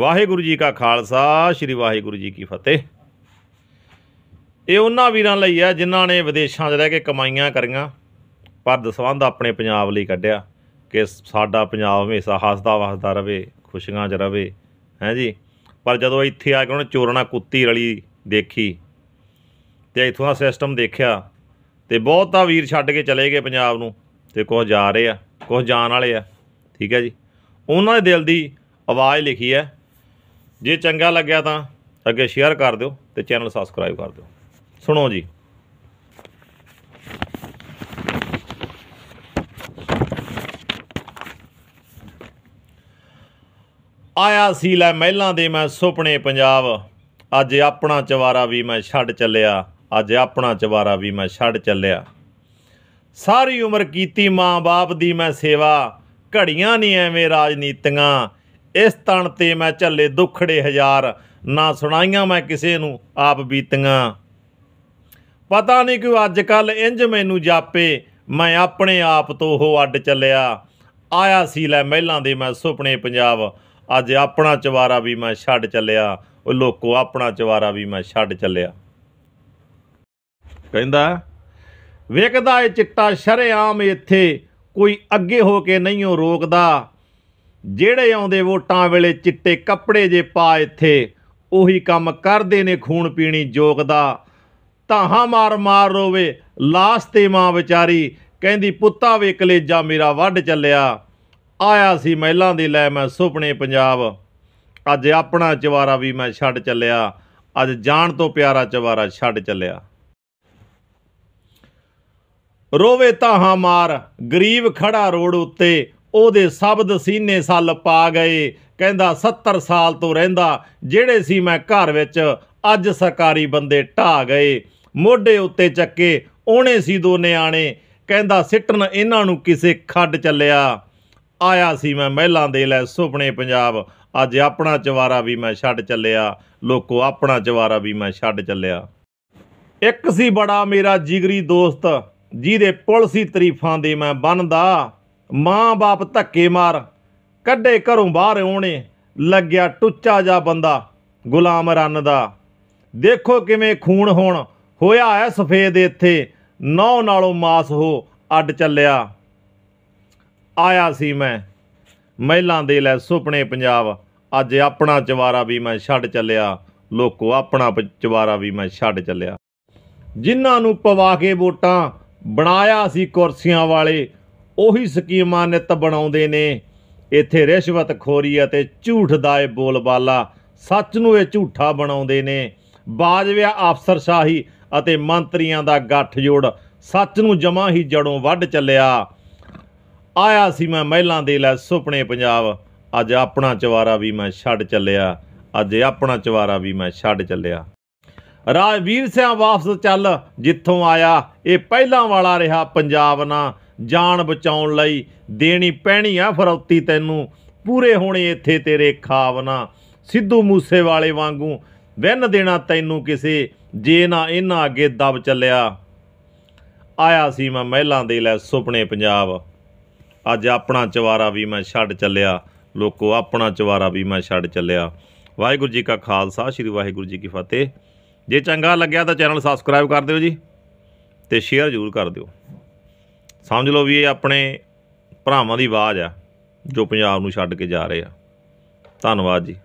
ਵਾਹਿਗੁਰੂ ਜੀ ਕਾ ਖਾਲਸਾ ਸ੍ਰੀ ਵਾਹਿਗੁਰੂ ਜੀ ਕੀ ਫਤਿਹ ਇਹ ਉਹਨਾਂ ਵੀਰਾਂ ਲਈ ਆ ਜਿਨ੍ਹਾਂ ਨੇ ਵਿਦੇਸ਼ਾਂ 'ਚ ਰਹਿ ਕੇ ਕਮਾਈਆਂ ਕਰੀਆਂ ਪਰ ਦਸਵੰਦ ਆਪਣੇ ਪੰਜਾਬ ਲਈ ਕੱਢਿਆ ਕਿ ਸਾਡਾ ਪੰਜਾਬ ਹਮੇਸ਼ਾ ਹੱਸਦਾ ਵਸਦਾ ਰਹੇ ਖੁਸ਼ੀਆਂ 'ਚ ਰਹੇ ਹੈ ਜੀ ਪਰ ਜਦੋਂ ਇੱਥੇ ਆ ਕੇ ਉਹਨਾਂ ਚੋਰਣਾ ਕੁੱਤੀ ਰਲੀ ਦੇਖੀ ਤੇ ਇਥੋਂ ਦਾ ਸਿਸਟਮ ਦੇਖਿਆ ਤੇ ਬਹੁਤਾ ਵੀਰ ਛੱਡ ਕੇ ਚਲੇ ਗਏ ਪੰਜਾਬ ਨੂੰ ਤੇ ਕੁਝ ਜਾ ਰਹੇ ਆ ਕੁਝ ਜਾਣ ਵਾਲੇ ਆ ਠੀਕ ਹੈ ਜੀ ਉਹਨਾਂ ਦੇ ਦਿਲ ਦੀ ਆਵਾਜ਼ ਲਿਖੀ ਹੈ ਜੇ ਚੰਗਾ ਲੱਗਿਆ ਤਾਂ ਅੱਗੇ ਸ਼ੇਅਰ ਕਰ ਦਿਓ ਤੇ ਚੈਨਲ ਸਬਸਕ੍ਰਾਈਬ ਕਰ ਦਿਓ ਸੁਣੋ ਜੀ ਆਇਆ ਸੀ ਲੈ ਮਹਿਲਾਂ ਦੇ ਮੈਂ ਸੁਪਨੇ ਪੰਜਾਬ ਅੱਜ ਆਪਣਾ ਚਵਾਰਾ ਵੀ ਮੈਂ ਛੱਡ ਚੱਲਿਆ ਅੱਜ ਆਪਣਾ ਚਵਾਰਾ ਵੀ ਮੈਂ ਛੱਡ ਚੱਲਿਆ ਸਾਰੀ ਉਮਰ ਕੀਤੀ ਮਾਂ-ਬਾਪ ਦੀ ਮੈਂ ਸੇਵਾ ਘੜੀਆਂ ਨਹੀਂ ਐਵੇਂ ਰਾਜਨੀਤੀਆਂ ਇਸ ਤਣ ਤੇ ਮੈਂ ਝੱਲੇ ਦੁਖੜੇ ਹਜ਼ਾਰ ਨਾ ਸੁਣਾਈਆਂ ਮੈਂ ਕਿਸੇ ਨੂੰ ਆਪ ਬੀਤੀਆਂ ਪਤਾ ਨਹੀਂ ਕਿ ਅੱਜ ਕੱਲ ਇੰਜ ਮੈਨੂੰ ਜਾਪੇ ਮੈਂ ਆਪਣੇ ਆਪ ਤੋਂ ਹੋ ਅੱਡ ਚੱਲਿਆ ਆਇਆ ਸੀ ਲੈ ਮਹਿਲਾਂ ਦੇ ਮੈਂ ਸੁਪਨੇ ਪੰਜਾਬ ਅੱਜ ਆਪਣਾ ਚਵਾਰਾ ਵੀ ਮੈਂ ਛੱਡ ਚੱਲਿਆ ਉਹ ਲੋਕੋ ਆਪਣਾ ਚਵਾਰਾ ਵੀ ਮੈਂ ਛੱਡ ਚੱਲਿਆ ਕਹਿੰਦਾ ਵੇਖਦਾ ਇਹ ਚਿੱਟਾ ਸ਼ਰਿਆਮ ਇੱਥੇ ਕੋਈ ਅੱਗੇ ਹੋ ਕੇ ਨਹੀਂ ਉਹ ਰੋਕਦਾ ਜਿਹੜੇ ਆਉਂਦੇ ਵੋਟਾਂ ਵੇਲੇ ਚਿੱਟੇ ਕੱਪੜੇ ਜੇ ਪਾ ਇੱਥੇ ਉਹੀ ਕੰਮ ਕਰਦੇ ਨੇ ਖੂਨ ਪੀਣੀ ਜੋਗ ਦਾ ਤਾਹਾਂ ਮਾਰ ਮਾਰ ਰੋਵੇ ਲਾਸ ਤੇ ਮਾਂ ਵਿਚਾਰੀ ਕਹਿੰਦੀ ਪੁੱਤਾ ਵੇ ਕਲੇਜਾ ਮੇਰਾ ਵੱਢ ਚੱਲਿਆ ਆਇਆ ਸੀ ਮਹਿਲਾਂ ਦੇ ਲੈ ਮੈਂ ਸੁਪਨੇ ਪੰਜਾਬ ਅੱਜ ਆਪਣਾ ਚਵਾਰਾ ਵੀ ਮੈਂ ਛੱਡ ਚੱਲਿਆ ਅੱਜ ਜਾਣ ਤੋਂ ਪਿਆਰਾ ਚਵਾਰਾ ਛੱਡ ਚੱਲਿਆ ਰੋਵੇ ਤਾਹਾਂ ਮਾਰ ਗਰੀਬ ਖੜਾ ਰੋਡ ਉੱਤੇ ਉਹਦੇ ਸ਼ਬਦ ਸੀਨੇ ਸੱਲ ਪਾ ਗਏ ਕਹਿੰਦਾ 70 ਸਾਲ ਤੋਂ ਰਹਿੰਦਾ ਜਿਹੜੇ ਸੀ ਮੈਂ ਘਰ ਵਿੱਚ ਅੱਜ ਸਰਕਾਰੀ ਬੰਦੇ ਢਾ ਗਏ ਮੋਢੇ ਉੱਤੇ ਚੱਕੇ ਉਹਨੇ ਸੀ ਦੋ ਨਿਆਣੇ ਕਹਿੰਦਾ ਸਿੱਟਣ ਇਹਨਾਂ ਨੂੰ ਕਿਸੇ ਖੱਡ ਚੱਲਿਆ ਆਇਆ ਸੀ ਮੈਂ ਮਹਿਲਾਂ ਦੇ ਲੈ ਸੁਪਨੇ ਪੰਜਾਬ ਅੱਜ ਆਪਣਾ ਚਵਾਰਾ ਵੀ ਮੈਂ ਛੱਡ ਚੱਲਿਆ ਲੋਕੋ ਆਪਣਾ ਚਵਾਰਾ ਵੀ ਮੈਂ ਛੱਡ ਚੱਲਿਆ ਇੱਕ ਸੀ ਬੜਾ ਮੇਰਾ ਜਿਗਰੀ ਦੋਸਤ ਜਿਹਦੇ ਪੁਲਸੀ ਤਰੀਫਾਂ ਦੇ ਮੈਂ ਬੰਨਦਾ ਮਾਂ-ਬਾਪ ਧੱਕੇ ਮਾਰ ਕੱਢੇ ਘਰੋਂ ਬਾਹਰ ਆਉਣੇ ਲੱਗਿਆ ਟੁੱਚਾ ਜਾ ਬੰਦਾ ਗੁਲਾਮ ਰੰਨ ਦਾ ਦੇਖੋ ਕਿਵੇਂ ਖੂਨ ਹੋਣ ਹੋਇਆ ਹੈ ਸਫੇਦ ਇੱਥੇ ਨੌ ਨਾਲੋਂ ਮਾਸ ਹੋ ਅੱਡ ਚੱਲਿਆ ਆਇਆ ਸੀ ਮੈਂ ਮਹਿਲਾਂ ਦੇ ਲੈ ਸੁਪਨੇ ਪੰਜਾਬ ਅੱਜ ਆਪਣਾ ਚਵਾਰਾ ਵੀ ਮੈਂ ਛੱਡ ਚੱਲਿਆ ਲੋਕੋ ਆਪਣਾ ਚਵਾਰਾ ਵੀ ਮੈਂ ਛੱਡ ਚੱਲਿਆ ਜਿਨ੍ਹਾਂ ਨੂੰ ਪਵਾ ਕੇ ਵੋਟਾਂ ਬਣਾਇਆ ਸੀ ਕੁਰਸੀਆਂ ਵਾਲੇ ਉਹੀ ਸਕੀਮਾਂ ਨਿਤ ਬਣਾਉਂਦੇ ਨੇ ਇੱਥੇ ਰਿਸ਼ਵਤ ਖੋਰੀ ਅਤੇ ਝੂਠ ਦਾ ਇਹ ਬੋਲਬਾਲਾ ਸੱਚ ਨੂੰ ਇਹ ਝੂਠਾ ਬਣਾਉਂਦੇ ਨੇ ਬਾਜਵਿਆ ਅਫਸਰਸ਼ਾਹੀ ਅਤੇ ਮੰਤਰੀਆਂ ਦਾ ਗੱਠ ਜੋੜ ਸੱਚ ਨੂੰ ਜਮਾ ਹੀ ਜੜੋਂ ਵੱਢ ਚੱਲਿਆ ਆਇਆ ਸੀ ਮੈਂ ਮਹਿਲਾਂ ਦੇ ਲੈ ਸੁਪਨੇ ਪੰਜਾਬ ਅੱਜ ਆਪਣਾ ਚਵਾਰਾ ਵੀ ਮੈਂ ਛੱਡ ਚੱਲਿਆ ਅੱਜ ਆਪਣਾ ਚਵਾਰਾ ਵੀ ਮੈਂ ਛੱਡ ਚੱਲਿਆ ਰਾਜਵੀਰ ਸਿਆਂ ਵਾਪਸ ਚੱਲ ਜਿੱਥੋਂ ਆਇਆ ਇਹ ਪਹਿਲਾਂ ਵਾਲਾ ਰਿਹਾ ਪੰਜਾਬ ਨਾ ਜਾਨ ਬਚਾਉਣ ਲਈ ਦੇਣੀ ਪੈਣੀ ਆ ਫਰੌਤੀ ਤੈਨੂੰ ਪੂਰੇ ਹੋਣੇ ਇੱਥੇ ਤੇਰੇ ਖਾਵਨਾ ਸਿੱਧੂ ਮੂਸੇ ਵਾਲੇ ਵਾਂਗੂ ਵਿੰਨ ਦੇਣਾ ਤੈਨੂੰ ਕਿਸੇ ਜੇ ਨਾ ਇਹਨਾਂ ਅੱਗੇ ਦਬ ਚੱਲਿਆ ਆਇਆ ਸੀ ਮੈਂ ਮਹਿਲਾਂ ਦੇ ਲੈ ਸੁਪਨੇ ਪੰਜਾਬ ਅੱਜ ਆਪਣਾ ਚਵਾਰਾ ਵੀ ਮੈਂ ਛੱਡ ਚੱਲਿਆ ਲੋਕੋ ਆਪਣਾ ਚਵਾਰਾ ਵੀ ਮੈਂ ਛੱਡ ਚੱਲਿਆ ਵਾਹਿਗੁਰੂ ਜੀ ਕਾ ਖਾਲਸਾ ਸ੍ਰੀ ਵਾਹਿਗੁਰੂ ਜੀ ਕੀ ਫਤਿਹ ਜੇ ਚੰਗਾ ਲੱਗਿਆ ਤਾਂ ਚੈਨਲ ਸਬਸਕ੍ਰਾਈਬ ਕਰ ਦਿਓ ਜੀ ਤੇ ਸ਼ੇਅਰ ਜ਼ਰੂਰ ਕਰ ਦਿਓ ਸਮਝ ਲਓ ਵੀ ਇਹ ਆਪਣੇ ਭਰਾਵਾਂ ਦੀ ਆਵਾਜ਼ ਆ ਜੋ ਪੰਜਾਬ ਨੂੰ ਛੱਡ ਕੇ ਜਾ ਰਹੇ ਆ ਧੰਨਵਾਦ ਜੀ